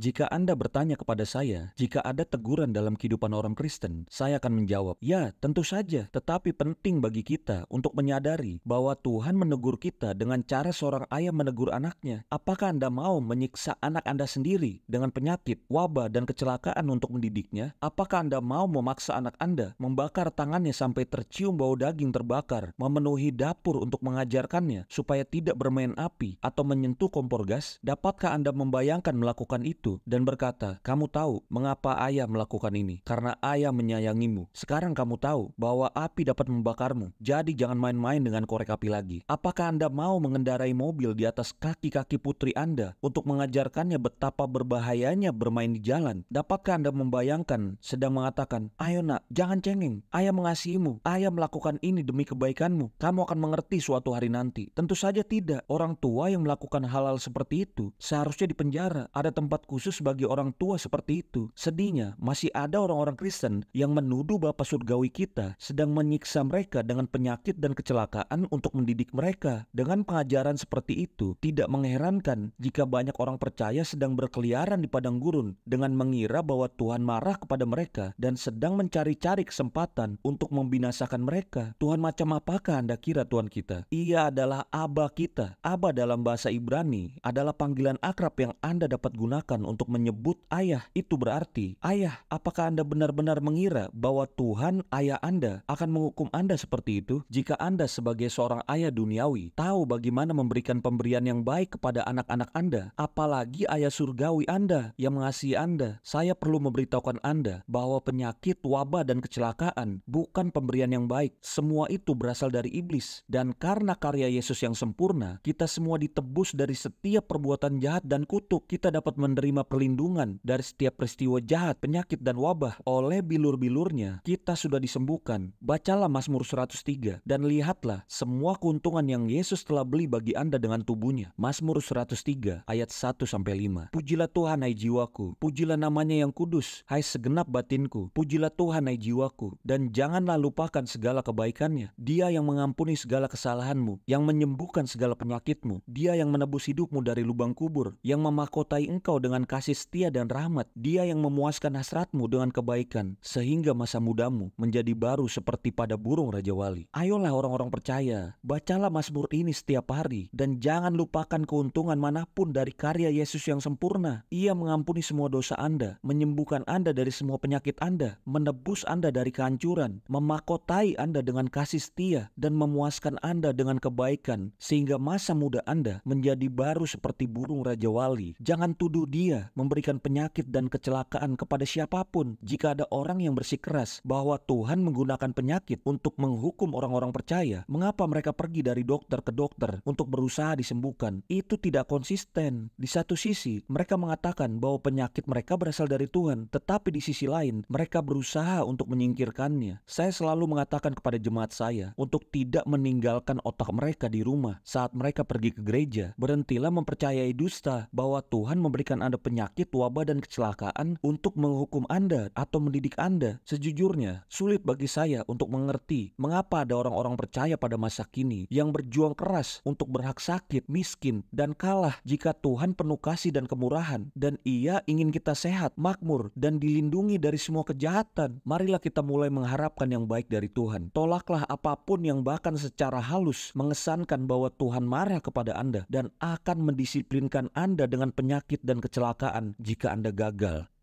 Jika Anda bertanya kepada saya, jika ada teguran dalam kehidupan orang Kristen, saya akan menjawab, "Ya, tentu saja, tetapi penting bagi kita untuk menyadari bahwa Tuhan menegur kita dengan cara seorang ayah menegur anaknya. Apakah Anda mau menyiksa anak Anda sendiri dengan penyakit, wabah, dan kecelakaan untuk mendidiknya? Apakah Anda mau memaksa anak Anda membakar tangannya sampai tercium bau daging terbakar, memenuhi dapur untuk mengajarkannya supaya tidak bermain api atau menyentuh kompor gas? Dapatkah Anda membayangkan melakukan itu?" itu dan berkata, "Kamu tahu mengapa ayah melakukan ini? Karena ayah menyayangimu. Sekarang kamu tahu bahwa api dapat membakarmu. Jadi jangan main-main dengan korek api lagi. Apakah Anda mau mengendarai mobil di atas kaki-kaki putri Anda untuk mengajarkannya betapa berbahayanya bermain di jalan? Dapatkah Anda membayangkan sedang mengatakan, "Ayo nak, jangan cengeng. Ayah mengasihimu. Ayah melakukan ini demi kebaikanmu. Kamu akan mengerti suatu hari nanti." Tentu saja tidak. Orang tua yang melakukan hal-hal seperti itu seharusnya dipenjara. Ada tempat khusus khusus bagi orang tua seperti itu. Sedihnya, masih ada orang-orang Kristen yang menuduh Bapak Surgawi kita sedang menyiksa mereka dengan penyakit dan kecelakaan untuk mendidik mereka. Dengan pengajaran seperti itu, tidak mengherankan jika banyak orang percaya sedang berkeliaran di padang gurun dengan mengira bahwa Tuhan marah kepada mereka dan sedang mencari-cari kesempatan untuk membinasakan mereka. Tuhan macam apakah Anda kira Tuhan kita? Ia adalah Aba kita. Aba dalam bahasa Ibrani adalah panggilan akrab yang Anda dapat gunakan Tuhan untuk menyebut ayah, itu berarti, ayah, apakah Anda benar-benar mengira bahwa Tuhan ayah Anda akan menghukum Anda seperti itu? Jika Anda sebagai seorang ayah duniawi tahu bagaimana memberikan pemberian yang baik kepada anak-anak Anda, apalagi ayah surgawi Anda yang mengasihi Anda, saya perlu memberitahukan Anda bahwa penyakit, wabah, dan kecelakaan bukan pemberian yang baik. Semua itu berasal dari iblis. Dan karena karya Yesus yang sempurna, kita semua ditebus dari setiap perbuatan jahat dan kutuk. Kita dapat menerima menerima perlindungan dari setiap peristiwa jahat, penyakit, dan wabah oleh bilur-bilurnya, kita sudah disembuhkan. Bacalah Mazmur 103 dan lihatlah semua keuntungan yang Yesus telah beli bagi Anda dengan tubuhnya. Mazmur 103 ayat 1 5. Pujilah Tuhan hai jiwaku, pujilah namanya yang kudus, hai segenap batinku, pujilah Tuhan hai jiwaku, dan janganlah lupakan segala kebaikannya. Dia yang mengampuni segala kesalahanmu, yang menyembuhkan segala penyakitmu, dia yang menebus hidupmu dari lubang kubur, yang memakotai engkau dengan dengan kasih setia dan rahmat. Dia yang memuaskan hasratmu dengan kebaikan, sehingga masa mudamu menjadi baru seperti pada burung Raja Wali. Ayolah orang-orang percaya, bacalah Mazmur ini setiap hari, dan jangan lupakan keuntungan manapun dari karya Yesus yang sempurna. Ia mengampuni semua dosa Anda, menyembuhkan Anda dari semua penyakit Anda, menebus Anda dari kehancuran, memakotai Anda dengan kasih setia, dan memuaskan Anda dengan kebaikan, sehingga masa muda Anda menjadi baru seperti burung Raja Wali. Jangan tuduh dia dia memberikan penyakit dan kecelakaan kepada siapapun jika ada orang yang bersikeras bahwa Tuhan menggunakan penyakit untuk menghukum orang-orang percaya. Mengapa mereka pergi dari dokter ke dokter untuk berusaha disembuhkan? Itu tidak konsisten. Di satu sisi, mereka mengatakan bahwa penyakit mereka berasal dari Tuhan, tetapi di sisi lain, mereka berusaha untuk menyingkirkannya. Saya selalu mengatakan kepada jemaat saya untuk tidak meninggalkan otak mereka di rumah saat mereka pergi ke gereja. Berhentilah mempercayai dusta bahwa Tuhan memberikan Anda penyakit, wabah, dan kecelakaan untuk menghukum Anda atau mendidik Anda. Sejujurnya, sulit bagi saya untuk mengerti mengapa ada orang-orang percaya pada masa kini yang berjuang keras untuk berhak sakit, miskin, dan kalah jika Tuhan penuh kasih dan kemurahan, dan Ia ingin kita sehat, makmur, dan dilindungi dari semua kejahatan. Marilah kita mulai mengharapkan yang baik dari Tuhan. Tolaklah apapun yang bahkan secara halus mengesankan bahwa Tuhan marah kepada Anda dan akan mendisiplinkan Anda dengan penyakit dan kecelakaan kecelakaan jika Anda gagal